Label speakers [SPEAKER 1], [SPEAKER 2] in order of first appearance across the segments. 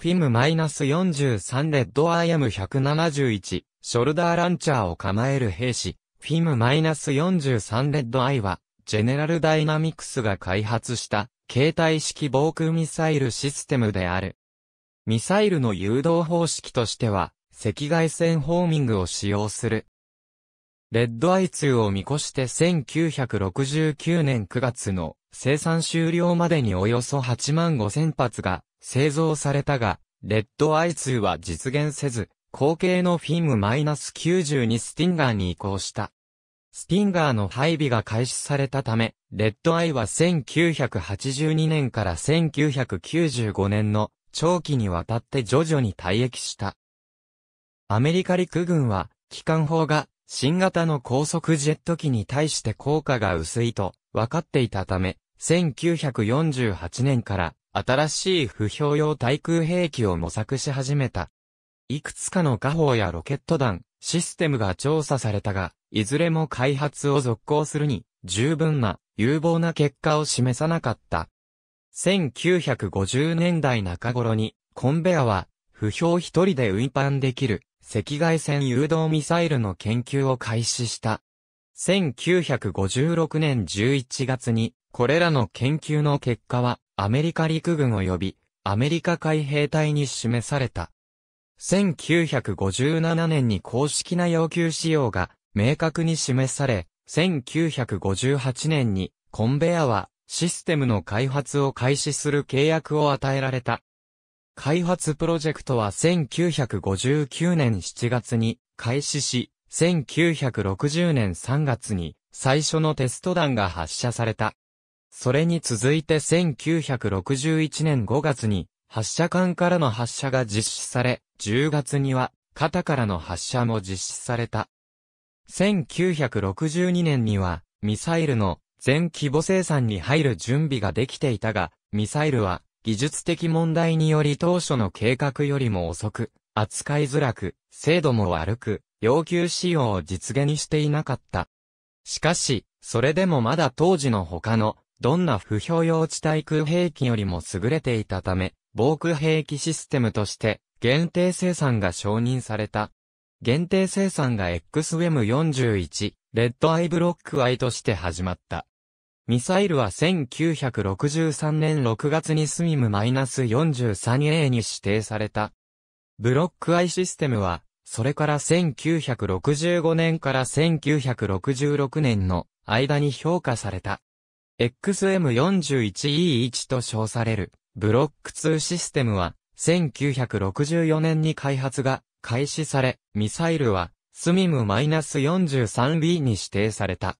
[SPEAKER 1] フィム -43 レッドア IM171、ショルダーランチャーを構える兵士、フィム -43 レッドアイは、ジェネラルダイナミクスが開発した、携帯式防空ミサイルシステムである。ミサイルの誘導方式としては、赤外線ホーミングを使用する。レッドアイ2を見越して1969年9月の生産終了までにおよそ8万5千発が製造されたが、レッドアイ2は実現せず、後継のフィム -90 にスティンガーに移行した。スティンガーの配備が開始されたため、レッドアイは1982年から1995年の長期にわたって徐々に退役した。アメリカ陸軍は、機関砲が新型の高速ジェット機に対して効果が薄いと分かっていたため、1948年から新しい不評用対空兵器を模索し始めた。いくつかの火砲やロケット弾、システムが調査されたが、いずれも開発を続行するに、十分な、有望な結果を示さなかった。1950年代中頃に、コンベアは、不評一人で運搬できる、赤外線誘導ミサイルの研究を開始した。1956年11月に、これらの研究の結果は、アメリカ陸軍及びアメリカ海兵隊に示された。1957年に公式な要求仕様が明確に示され、1958年にコンベアはシステムの開発を開始する契約を与えられた。開発プロジェクトは1959年7月に開始し、1960年3月に最初のテスト弾が発射された。それに続いて1961年5月に発射管からの発射が実施され、10月には肩からの発射も実施された。1962年にはミサイルの全規模生産に入る準備ができていたが、ミサイルは技術的問題により当初の計画よりも遅く、扱いづらく、精度も悪く、要求仕様を実現していなかった。しかし、それでもまだ当時の他のどんな不評用地対空兵器よりも優れていたため、防空兵器システムとして限定生産が承認された。限定生産が XM41、レッドアイブロック I として始まった。ミサイルは1963年6月にスミム -43A に指定された。ブロック I システムは、それから1965年から1966年の間に評価された。XM41E1 と称されるブロック2システムは1964年に開発が開始され、ミサイルはスミム -43B に指定された。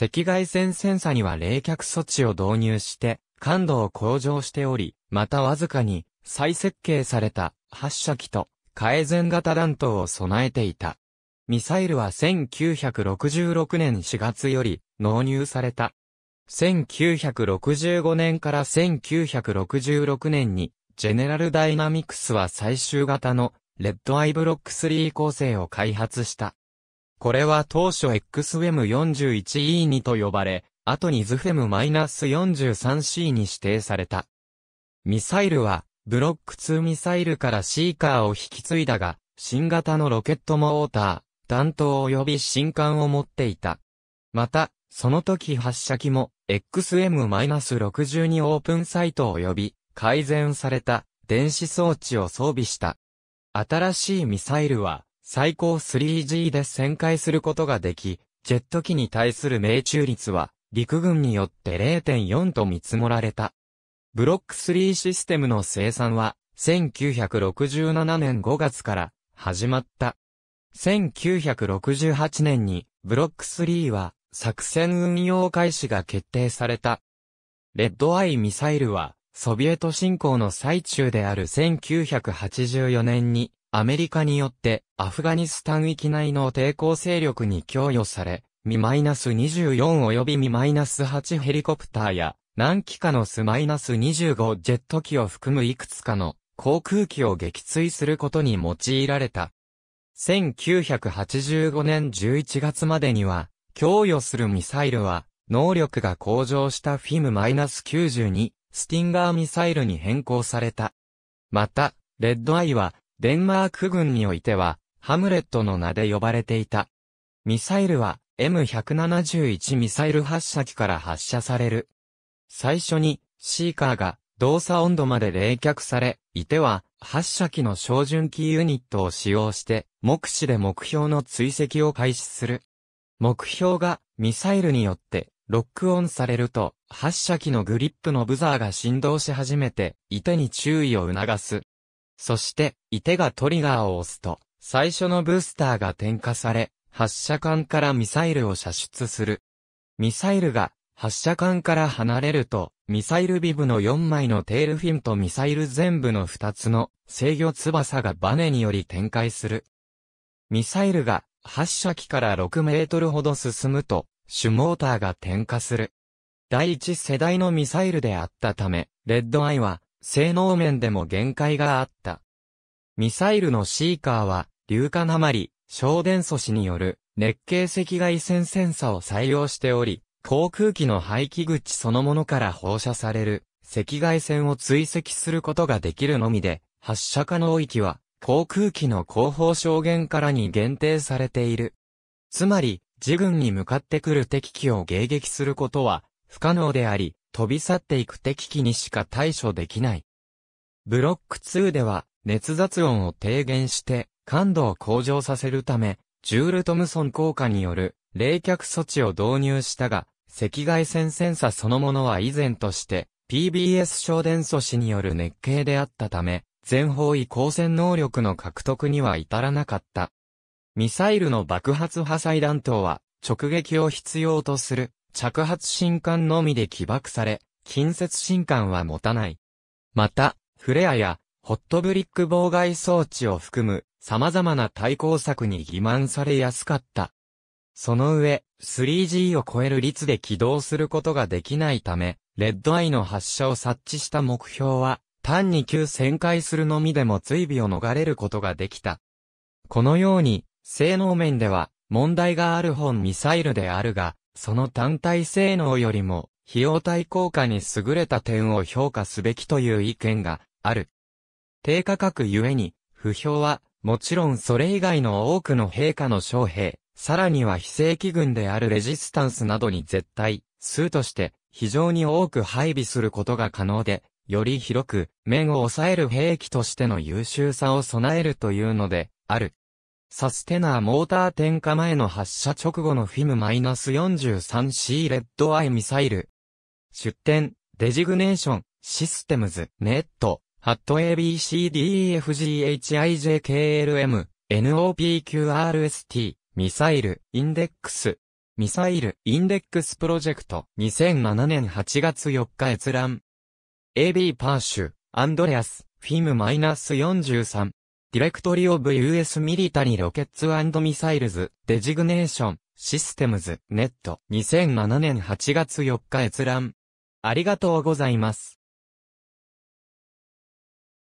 [SPEAKER 1] 赤外線センサには冷却措置を導入して感度を向上しており、またわずかに再設計された発射機と改善型弾頭を備えていた。ミサイルは1966年4月より納入された。1965年から1966年に、ジェネラルダイナミクスは最終型の、レッドアイブロック3構成を開発した。これは当初 XWM41E2 と呼ばれ、後に ZFM-43C に指定された。ミサイルは、ブロック2ミサイルからシーカーを引き継いだが、新型のロケットモーター、弾頭及び新艦を持っていた。また、その時発射機も XM-62 オープンサイト及び改善された電子装置を装備した。新しいミサイルは最高 3G で旋回することができ、ジェット機に対する命中率は陸軍によって0.4と見積もられた。ブロック3システムの生産は1967年5月から始まった。1968年にブロック3は作戦運用開始が決定された。レッドアイミサイルは、ソビエト侵攻の最中である1984年に、アメリカによってアフガニスタン域内の抵抗勢力に供与され、Mi-24 及びナス8ヘリコプターや、何機かのス -25 ジェット機を含むいくつかの航空機を撃墜することに用いられた。1985年11月までには、供与するミサイルは、能力が向上したフィム -92 スティンガーミサイルに変更された。また、レッドアイは、デンマーク軍においては、ハムレットの名で呼ばれていた。ミサイルは、M171 ミサイル発射機から発射される。最初に、シーカーが動作温度まで冷却され、いては、発射機の照準キーユニットを使用して、目視で目標の追跡を開始する。目標がミサイルによってロックオンされると、発射機のグリップのブザーが振動し始めて、いてに注意を促す。そして、いてがトリガーを押すと、最初のブースターが点火され、発射管からミサイルを射出する。ミサイルが発射管から離れると、ミサイルビブの4枚のテールフィンとミサイル全部の2つの制御翼がバネにより展開する。ミサイルが発射機から6メートルほど進むと、主モーターが点火する。第一世代のミサイルであったため、レッドアイは、性能面でも限界があった。ミサイルのシーカーは、硫化鉛、小電素子による、熱系赤外線センサを採用しており、航空機の排気口そのものから放射される、赤外線を追跡することができるのみで、発射可能域は、航空機の後方証言からに限定されている。つまり、自軍に向かってくる敵機を迎撃することは不可能であり、飛び去っていく敵機にしか対処できない。ブロック2では、熱雑音を低減して、感度を向上させるため、ジュール・トムソン効果による冷却措置を導入したが、赤外線センサそのものは以前として、PBS 省電素子による熱系であったため、全方位光線能力の獲得には至らなかった。ミサイルの爆発破砕弾頭は、直撃を必要とする、着発新艦のみで起爆され、近接新艦は持たない。また、フレアや、ホットブリック妨害装置を含む、様々な対抗策に欺瞞されやすかった。その上、3G を超える率で起動することができないため、レッドアイの発射を察知した目標は、単に急旋回するのみでも追尾を逃れることができた。このように、性能面では、問題がある本ミサイルであるが、その単体性能よりも、費用対効果に優れた点を評価すべきという意見がある。低価格ゆえに、不評は、もちろんそれ以外の多くの陛下の将兵、さらには非正規軍であるレジスタンスなどに絶対、数として、非常に多く配備することが可能で、より広く、面を抑える兵器としての優秀さを備えるというので、ある。サステナーモーター点火前の発射直後のフィム -43C レッドアイミサイル。出展、デジグネーション、システムズ、ネット、ハット ABCDEFGHIJKLM、NOPQRST、ミサイル、インデックス。ミサイル、インデックスプロジェクト、2007年8月4日閲覧。AB パーシュ、アンドレアス、フィム -43。ディレクトリオブ US ミリタリーロケッツミサイルズ、デジグネーション、システムズ、ネット、2007年8月4日閲覧。ありがとうございます。